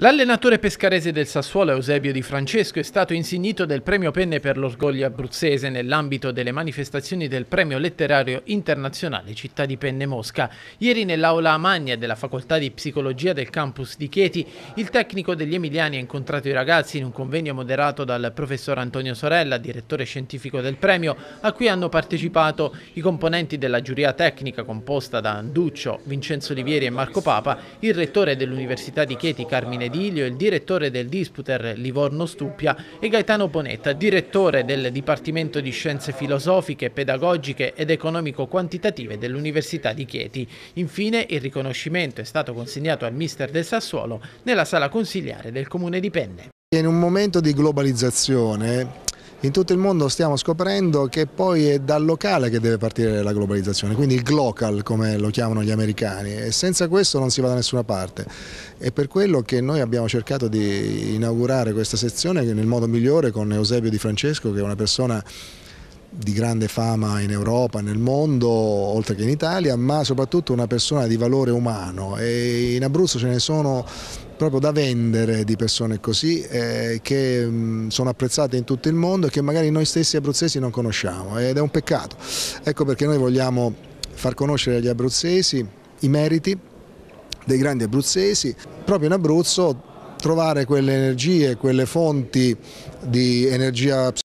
L'allenatore pescarese del Sassuolo Eusebio Di Francesco è stato insignito del premio Penne per l'orgoglio abruzzese nell'ambito delle manifestazioni del premio letterario internazionale Città di Penne Mosca. Ieri nell'aula Amagna della facoltà di psicologia del campus di Chieti il tecnico degli Emiliani ha incontrato i ragazzi in un convegno moderato dal professor Antonio Sorella, direttore scientifico del premio, a cui hanno partecipato i componenti della giuria tecnica composta da Anduccio, Vincenzo Olivieri e Marco Papa, il rettore dell'Università di Chieti Carmine Benedilio, il direttore del Disputer Livorno Stupia e Gaetano Bonetta, direttore del Dipartimento di Scienze Filosofiche, Pedagogiche ed Economico-Quantitative dell'Università di Chieti. Infine il riconoscimento è stato consegnato al mister del Sassuolo nella sala consigliare del Comune di Penne. In un momento di globalizzazione in tutto il mondo stiamo scoprendo che poi è dal locale che deve partire la globalizzazione, quindi il glocal come lo chiamano gli americani e senza questo non si va da nessuna parte. È per quello che noi abbiamo cercato di inaugurare questa sezione nel modo migliore con Eusebio Di Francesco che è una persona di grande fama in Europa, nel mondo, oltre che in Italia, ma soprattutto una persona di valore umano e in Abruzzo ce ne sono proprio da vendere di persone così eh, che mh, mm, sono apprezzate in tutto il mondo e che magari noi stessi abruzzesi non conosciamo ed è un peccato. Ecco perché noi vogliamo far conoscere agli abruzzesi i meriti dei grandi abruzzesi, proprio in Abruzzo trovare quelle energie, quelle fonti di energia psicologica